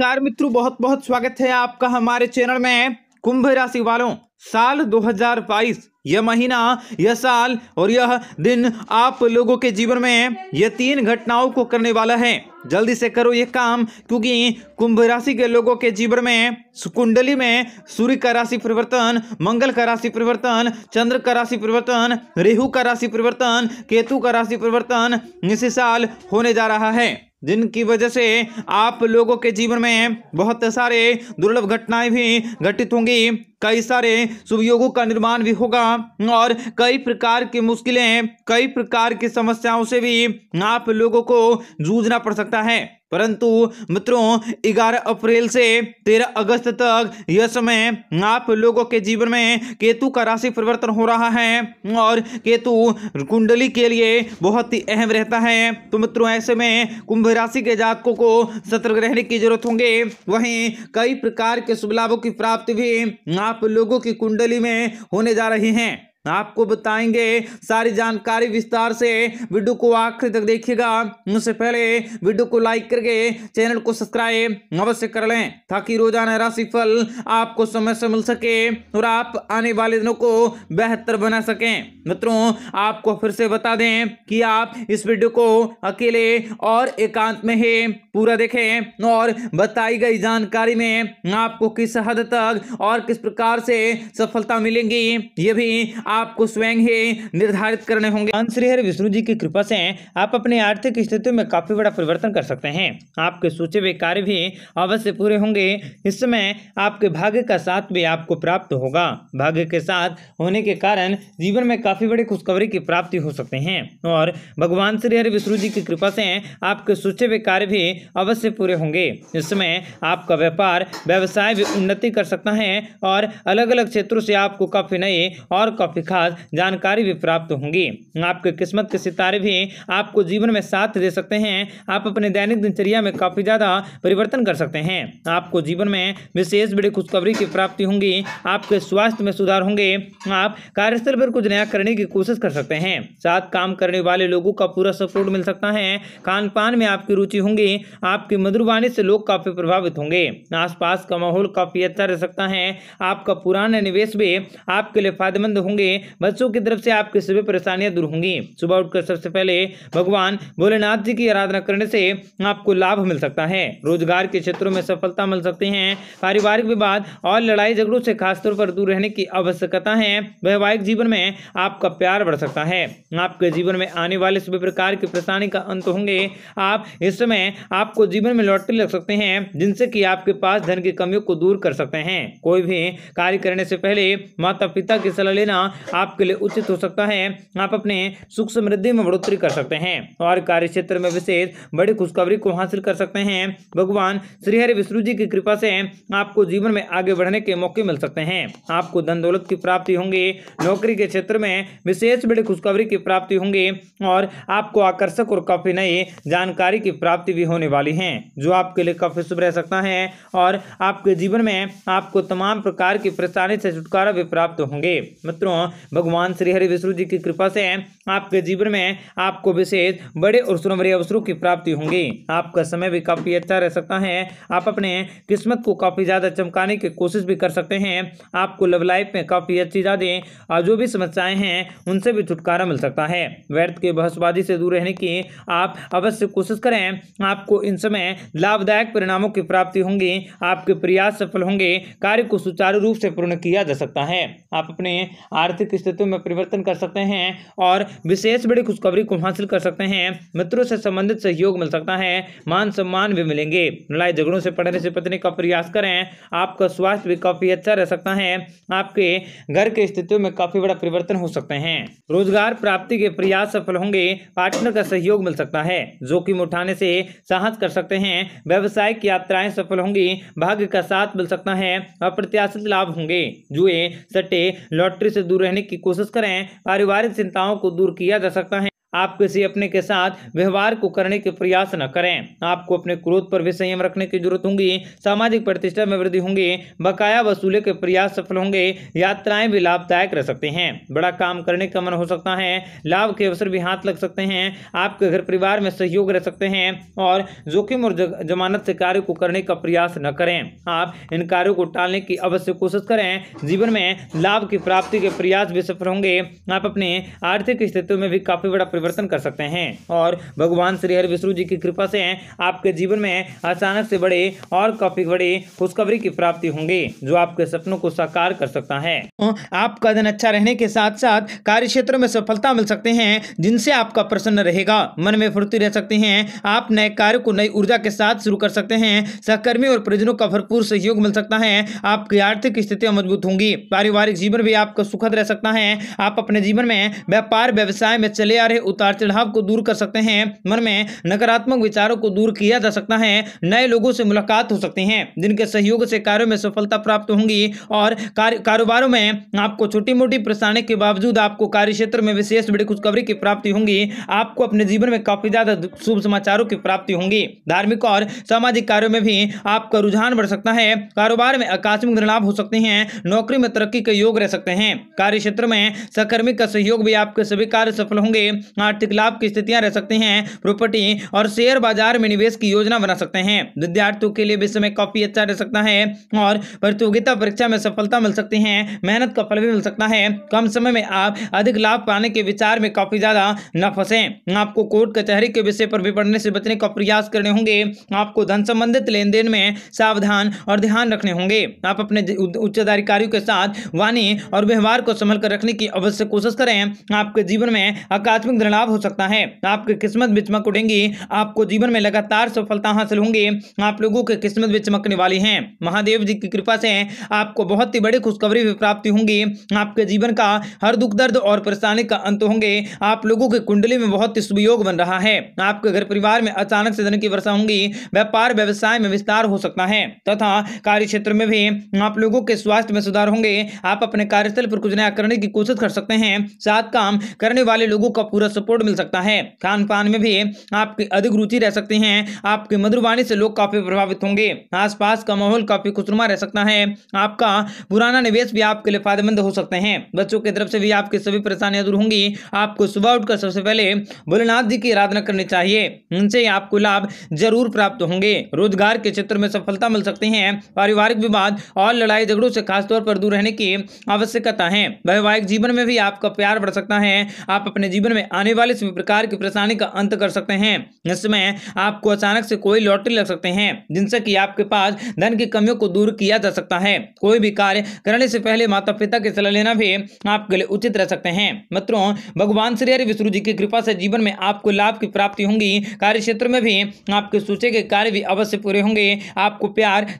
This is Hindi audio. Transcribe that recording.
नमस्कार मित्रों बहुत बहुत स्वागत है आपका हमारे चैनल में कुंभ राशि वालों साल 2022 यह महीना यह साल और यह दिन आप लोगों के जीवन में यह तीन घटनाओं को करने वाला है जल्दी से करो ये काम क्योंकि कुंभ राशि के लोगों के जीवन में कुंडली में सूर्य का राशि परिवर्तन मंगल का राशि परिवर्तन चंद्र का राशि परिवर्तन रेहू का राशि परिवर्तन केतु का राशि परिवर्तन इसी साल होने जा रहा है जिनकी वजह से आप लोगों के जीवन में बहुत सारे दुर्लभ घटनाएं भी घटित होंगी कई सारे सुवियोगों का निर्माण भी होगा और कई प्रकार की मुश्किलें कई प्रकार की समस्याओं से भी आप लोगों को जूझना पड़ सकता है परंतु मित्रों ग्यारह अप्रैल से तेरह अगस्त तक यह समय आप लोगों के जीवन में केतु का राशि परिवर्तन हो रहा है और केतु कुंडली के लिए बहुत ही अहम रहता है तो मित्रों ऐसे में कुंभ राशि के जातकों को सतर्क रहने की जरूरत होंगे वहीं कई प्रकार के शुभ लाभों की प्राप्ति भी आप लोगों की कुंडली में होने जा रही हैं आपको बताएंगे सारी जानकारी विस्तार से वीडियो को आखिर तक देखिएगा उससे पहले वीडियो को लाइक करके चैनल को सब्सक्राइब अवश्य कर लें ताकि रोजाना राशिफल आपको समय से मिल सके और आप आने वाले दिनों को बेहतर बना सकें मित्रों आपको फिर से बता दें कि आप इस वीडियो को अकेले और एकांत में ही पूरा देखें और बताई गई जानकारी में आपको किस हद तक और किस प्रकार से सफलता मिलेंगी ये भी आप आपको स्वयं ही निर्धारित करने होंगे श्रीहरि विष्णु जी की कृपा से आप अपने आर्थिक स्थिति में काफी बड़ा परिवर्तन कर सकते हैं आपके सोचे हुए कार्य भी अवश्य पूरे होंगे इस समय आपके भाग्य का साथ भी आपको प्राप्त होगा भाग्य के साथ होने के कारण जीवन में काफी बड़ी खुशखबरी की प्राप्ति हो सकते हैं और भगवान श्री हरि विष्णु जी की कृपा से आपके सोचे हुए कार्य भी अवश्य पूरे होंगे इस समय आपका व्यापार व्यवसाय भी उन्नति कर सकता है और अलग अलग क्षेत्रों से आपको काफी नए और काफी खास जानकारी भी प्राप्त होंगी आपके किस्मत के सितारे भी आपको जीवन में साथ दे सकते हैं आप अपने दैनिक दिनचर्या में काफ़ी ज़्यादा परिवर्तन कर सकते हैं आपको जीवन में विशेष बड़ी खुशखबरी की प्राप्ति होंगी आपके स्वास्थ्य में सुधार होंगे आप कार्यस्थल पर कुछ नया करने की कोशिश कर सकते हैं साथ काम करने वाले लोगों का पूरा सपोर्ट मिल सकता है खान पान में आपकी रुचि होंगी आपकी मधुरवाणी से लोग काफ़ी प्रभावित होंगे आसपास का माहौल काफ़ी अच्छा रह सकता है आपका पुराना निवेश भी आपके लिए फायदेमंद होंगे बच्चों की तरफ से आपकी सभी परेशानियां दूर होंगी सुबह उठकर सबसे पहले भगवान भोलेनाथ जी की आराधना करने से आपको लाभ मिल सकता है रोजगार के क्षेत्रों में सफलता मिल सकती है पारिवारिक विवाद और लड़ाई झगड़ों से खासतौर पर दूर रहने की आवश्यकता है वैवाहिक जीवन में आपका प्यार बढ़ सकता है आपके जीवन में आने वाले सभी प्रकार की परेशानी का अंत होंगे आप इस समय आपको जीवन में लॉटरी लग सकते हैं जिनसे कि आपके पास धन की कमियों को दूर कर सकते हैं कोई भी कार्य करने से पहले माता पिता की सलाह लेना आपके लिए उचित हो सकता है आप अपने सुख समृद्धि में बढ़ोतरी कर सकते हैं और कार्य क्षेत्र में विशेष बड़ी खुशखबरी को हासिल कर सकते हैं भगवान श्रीहरि विष्णु जी की कृपा से आपको जीवन में आगे बढ़ने के मौके मिल सकते हैं आपको धन दौलत की प्राप्ति होंगी नौकरी के क्षेत्र में विशेष बड़ी खुशखबरी की प्राप्ति होंगी और आपको आकर्षक और काफ़ी नई जानकारी की प्राप्ति भी होने वाली है जो आपके लिए काफ़ी शुभ रह सकता है और आपके जीवन में आपको तमाम प्रकार की परेशानी से छुटकारा भी प्राप्त होंगे मित्रों भगवान श्री हरि विष्णु जी की कृपा से आपके जीवन में आपको विशेष बड़े और सुनहरे अवसरों की प्राप्ति होंगी आपका समय भी काफ़ी अच्छा रह सकता है आप अपने किस्मत को काफ़ी ज़्यादा चमकाने की कोशिश भी कर सकते हैं आपको लव लाइफ में काफ़ी अच्छी ज़्यादा जो भी समस्याएं हैं उनसे भी छुटकारा मिल सकता है व्यर्थ के बहसबाजी से दूर रहने की आप अवश्य कोशिश करें आपको इन समय लाभदायक परिणामों की प्राप्ति होंगी आपके प्रयास सफल होंगे कार्य को सुचारू रूप से पूर्ण किया जा सकता है आप अपने आर्थिक आर्थिक स्थितियों में परिवर्तन कर सकते हैं और विशेष बड़ी खुशखबरी को हासिल कर सकते हैं मित्रों से संबंधित सहयोग मिल सकता है मान सम्मान भी मिलेंगे लड़ाई झगड़ों से पढ़ने से पत्नी का प्रयास करें आपका स्वास्थ्य भी काफी अच्छा रह सकता है आपके घर की स्थितियों में काफी बड़ा परिवर्तन हो सकते हैं रोजगार प्राप्ति के प्रयास सफल होंगे पार्टनर का सहयोग मिल सकता है जोखिम उठाने से साहस कर सकते हैं व्यवसाय की यात्राएं सफल होंगी भाग्य का साथ मिल सकता है अप्रत्याशित लाभ होंगे जुए सट्टे लॉटरी से दूर रहने की कोशिश करें पारिवारिक चिंताओं को दूर किया जा सकता है आप किसी अपने के साथ व्यवहार को करने के प्रयास न करें आपको अपने क्रोध पर भी संयम रखने की जरूरत होगी सामाजिक प्रतिष्ठा में वृद्धि होंगी बकाया वसूले के प्रयास सफल होंगे यात्राएं भी लाभदायक रह सकते हैं बड़ा काम करने का मन हो सकता है लाभ के अवसर भी हाथ लग सकते हैं आपके घर परिवार में सहयोग रह सकते हैं और जोखिम और जमानत से कार्य को करने का प्रयास न करें आप इन कार्यों को टालने की अवश्य कोशिश करें जीवन में लाभ की प्राप्ति के प्रयास भी सफल होंगे आप अपने आर्थिक स्थितियों में भी काफी बड़ा परिवर्तन कर सकते हैं और भगवान श्री हरि विष्णु जी की कृपा से आपके जीवन में अचानक से बड़े और काफी बड़े खुशखबरी की प्राप्ति होंगे जो आपके सपनों को साकार कर सकता है तो आपका दिन अच्छा रहने के साथ साथ कार्य क्षेत्र में सफलता मिल सकते हैं जिनसे आपका प्रसन्न रहेगा मन में फुर्ती रह सकते हैं आप नए कार्य को नई ऊर्जा के साथ शुरू कर सकते हैं सहकर्मी और परिजनों का भरपूर सहयोग मिल सकता है आपकी आर्थिक स्थितियां मजबूत होंगी पारिवारिक जीवन भी आपका सुखद रह सकता है आप अपने जीवन में व्यापार व्यवसाय में चले आ रहे उतार चढ़ाव को दूर कर सकते हैं मन में नकारात्मक विचारों को दूर किया जा सकता है नए लोगों से मुलाकात हो सकती है जिनके सहयोग से कार्यों में सफलता प्राप्त होंगी और कारोबारों में आपको छोटी मोटी परेशानी के बावजूद आपको कार्य क्षेत्र में विशेष बड़ी खुशखबरी की प्राप्ति होंगी आपको अपने जीवन में काफी ज्यादा शुभ समाचारों की प्राप्ति होंगी धार्मिक और सामाजिक कार्यों में भी आपका रुझान बढ़ सकता है कारोबार में आकस्मिक लाभ हो सकते हैं नौकरी में तरक्की के योग रह सकते हैं कार्य क्षेत्र में सहकर्मी का सहयोग भी आपके सभी कार्य सफल होंगे आर्थिक लाभ की स्थितियां रह सकती हैं प्रॉपर्टी और शेयर बाजार में निवेश की योजना बना सकते हैं विद्यार्थियों के लिए भी समय काफी अच्छा रह सकता है और प्रतियोगिता परीक्षा में सफलता मिल सकती है मेहनत का फल भी मिल सकता है कम समय में आप अधिक लाभ पाने के विचार में काफी ज्यादा न फंसे आपको कोर्ट कचहरी के विषय पर भी पढ़ने से बचने का प्रयास करने होंगे आपको धन संबंधित लेन देन में सावधान और ध्यान रखने होंगे आप अपने उच्च अधिकारियों के साथ वाणी और व्यवहार को संभल कर रखने की अवश्य कोशिश करें आपके जीवन में अकादमिक लाभ हो सकता है आपकी किस्मत भी चमक उठेंगी आपको जीवन में लगातार सफलता हासिल होंगी आप लोगों की किस्मत भी चमकने वाली है महादेव जी की कृपा से आपको बहुत ही बड़ी खुशखबरी भी प्राप्ति होंगी आपके जीवन का हर दुख दर्द और परेशानी का अंत होंगे आप लोगों की कुंडली में बहुत ही सुयोग बन रहा है आपके घर परिवार में अचानक से धन की वर्षा होंगी व्यापार व्यवसाय में विस्तार हो सकता है तथा कार्य क्षेत्र में भी आप लोगों के स्वास्थ्य में सुधार होंगे आप अपने कार्यस्थल पर कुछ नया करने की कोशिश कर सकते हैं साथ काम करने वाले लोगों का पूरा सपोर्ट मिल सकता है खान पान में भी आपकी अधिक रुचि रह सकती है आपकी मधुरवाणी से लोग काफी प्रभावित होंगे आसपास का माहौल काफी खुशनुमा रह सकता है आपका पुराना निवेश भी आपके लिए फायदेमंद हो सकते हैं बच्चों की तरफ से भी आपकी सभी परेशानियां दूर होंगी आपको सुबह उठकर सबसे पहले भोलेनाथ जी की आराधना करनी चाहिए उनसे आपको लाभ जरूर प्राप्त होंगे रोजगार के क्षेत्र में सफलता मिल सकती है पारिवारिक विवाद और लड़ाई झगड़ों से खासतौर पर दूर रहने की आवश्यकता है वैवाहिक जीवन में भी आपका प्यार बढ़ सकता है आप अपने जीवन में आने आने वाले सभी प्रकार की परेशानी का अंत कर सकते हैं इसमें आपको अचानक से कोई लॉटरी लग सकते हैं जिनसे कि आपके पास धन की कमियों को दूर किया जा सकता है कोई भी कार्य करने से पहले माता पिता की सलाह लेना भी आपके लिए उचित रह सकते हैं मित्रों भगवान श्री हरि विष्णु जी की कृपा से जीवन में आपको लाभ की प्राप्ति होंगी कार्य क्षेत्र में भी आपके सूचे के कार्य भी अवश्य पूरे होंगे आपको प्यार